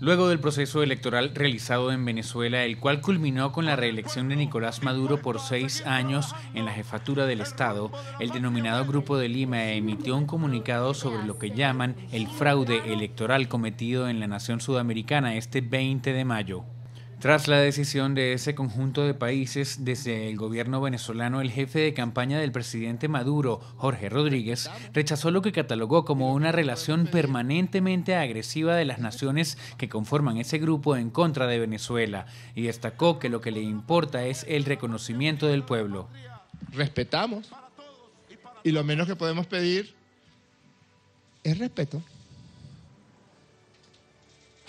luego del proceso electoral realizado en Venezuela, el cual culminó con la reelección de Nicolás Maduro por seis años en la jefatura del Estado, el denominado Grupo de Lima emitió un comunicado sobre lo que llaman el fraude electoral cometido en la nación sudamericana este 20 de mayo. Tras la decisión de ese conjunto de países, desde el gobierno venezolano, el jefe de campaña del presidente Maduro, Jorge Rodríguez, rechazó lo que catalogó como una relación permanentemente agresiva de las naciones que conforman ese grupo en contra de Venezuela y destacó que lo que le importa es el reconocimiento del pueblo. Respetamos y lo menos que podemos pedir es respeto.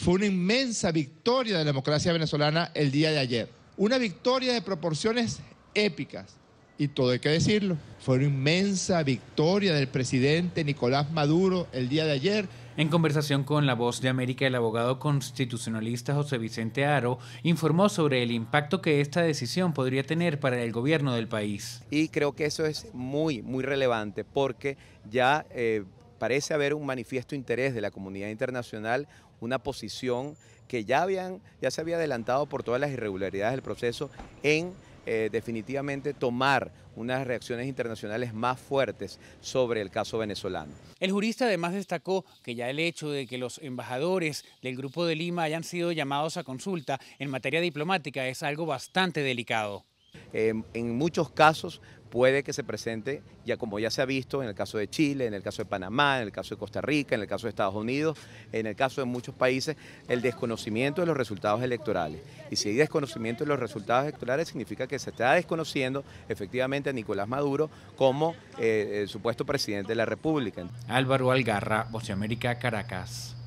Fue una inmensa victoria de la democracia venezolana el día de ayer. Una victoria de proporciones épicas. Y todo hay que decirlo. Fue una inmensa victoria del presidente Nicolás Maduro el día de ayer en conversación con La Voz de América, el abogado constitucionalista José Vicente Aro informó sobre el impacto que esta decisión podría tener para el gobierno del país. Y creo que eso es muy, muy relevante porque ya eh, parece haber un manifiesto interés de la comunidad internacional, una posición que ya, habían, ya se había adelantado por todas las irregularidades del proceso en eh, definitivamente tomar unas reacciones internacionales más fuertes sobre el caso venezolano. El jurista además destacó que ya el hecho de que los embajadores del Grupo de Lima hayan sido llamados a consulta en materia diplomática es algo bastante delicado. Eh, en muchos casos puede que se presente, ya como ya se ha visto en el caso de Chile, en el caso de Panamá, en el caso de Costa Rica, en el caso de Estados Unidos, en el caso de muchos países, el desconocimiento de los resultados electorales. Y si hay desconocimiento de los resultados electorales, significa que se está desconociendo efectivamente a Nicolás Maduro como eh, supuesto presidente de la República. Álvaro Algarra, Voceamérica, Caracas.